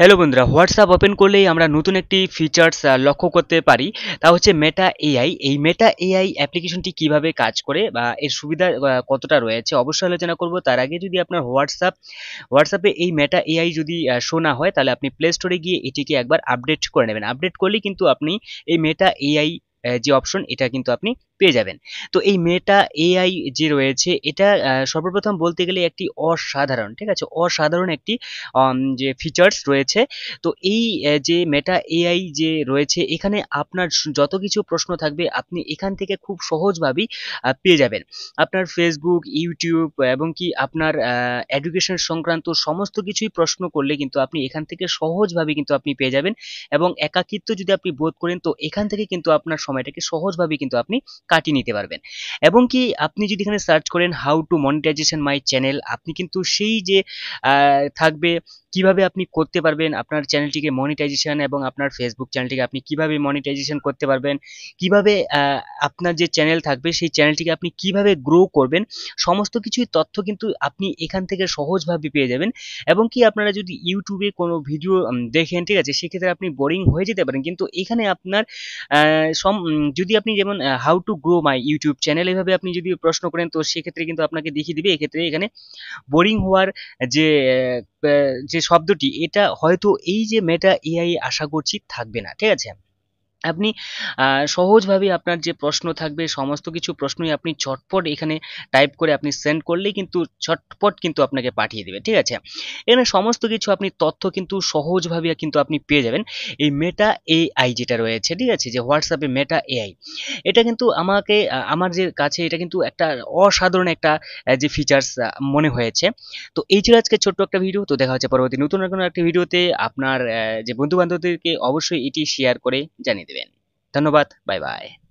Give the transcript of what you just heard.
hello বন্ধুরা WhatsApp open করলেই আমরা নতুন একটি ফিচার্স লক্ষ্য করতে পারি তা হচ্ছে মেটা এআই এই মেটা এআই অ্যাপ্লিকেশনটি কিভাবে কাজ করে বা এর সুবিধা কতটা রয়েছে অবশ্যই আলোচনা করব তার আগে যদি আপনার হোয়াটসঅ্যাপ হোয়াটসঅ্যাপে এই মেটা এআই যদি শো না হয় তাহলে আপনি প্লে স্টোরে গিয়ে এটিকে একবার আপডেট করে নেবেন আপডেট করলেই কিন্তু আপনি এই মেটা এআই যে অপশন এটা কিন্তু আপনি পেয়ে যাবেন তো এই মেটা এআই যে রয়েছে এটা সর্বপ্রথম বলতে গেলে একটি অসাধারণ ঠিক আছে অসাধারণ একটি যে ফিচার্স রয়েছে তো এই যে মেটা এআই যে রয়েছে এখানে আপনার যত কিছু প্রশ্ন থাকবে আপনি এখান থেকে খুব সহজভাবেই পেয়ে যাবেন আপনার ফেসবুক ইউটিউব এবং কি আপনার এডুকেশন সংক্রান্ত সমস্ত কিছুই প্রশ্ন করলে কিন্তু আপনি এখান থেকে সহজভাবে কিন্তু আপনি পেয়ে যাবেন এবং একাকিত্ব যদি আপনি বোধ করেন তো এখান থেকে কিন্তু আপনার সময়টাকে সহজভাবে কিন্তু আপনি কাটিয়ে নিতে পারবেন এবং কি আপনি যদি এখানে সার্চ করেন how to monetization my channel আপনি কিন্তু সেই যে থাকবে কিভাবে আপনি করতে পারবেন আপনার চ্যানেলটিকে মনিটাইজেশন এবং আপনার ফেসবুক চ্যানেলটিকে আপনি কিভাবে মনিটাইজেশন করতে পারবেন কিভাবে আপনার যে চ্যানেল থাকবে সেই চ্যানেলটিকে আপনি কিভাবে গ্রো করবেন সমস্ত কিছুই তথ্য কিন্তু আপনি এখান থেকে সহজভাবে পেয়ে যাবেন এবং কি আপনারা যদি ইউটিউবে কোনো ভিডিও দেখেন ঠিক আছে সেক্ষেত্রে আপনি বোরিং হয়ে যেতে পারেন কিন্তু এখানে আপনার সম যদি আপনি যেমন how to grow my YouTube channel এভাবে আপনি যদি প্রশ্ন করেন তো সেক্ষেত্রে কিন্তু আপনাকে দেখিয়ে দিবে এক্ষেত্রে এখানে বোরিং হওয়ার যে যে শব্দটি এটা হয়তো এই যে মেটা এআই আশা করছি থাকবে না ঠিক আছে আপনি সহজভাবে আপনার যে প্রশ্ন থাকবে সমস্ত কিছু প্রশ্নই আপনি ছটপট এখানে টাইপ করে আপনি সেন্ড করলেই কিন্তু ছটপট কিন্তু আপনাকে পাঠিয়ে দেবে ঠিক আছে এখানে সমস্ত কিছু আপনি তথ্য কিন্তু সহজভাবে কিন্তু আপনি পেয়ে যাবেন এই মেটা এআই যেটা রয়েছে ঠিক আছে যে হোয়াটসঅ্যাপে মেটা এআই এটা কিন্তু আমাকে আমার যে কাছে এটা কিন্তু একটা অসাধারণ একটা যে ফিচার্স মনে হয়েছে তো এই ছিল আজকে ছোট্ট একটা ভিডিও তো দেখা হচ্ছে পরবর্তী নতুন কোনো একটা ভিডিওতে আপনার যে বন্ধু বান্ধবদেরকে অবশ্যই এটি শেয়ার করে জানিয়ে দেবে ধন্যবাদ বাই বাই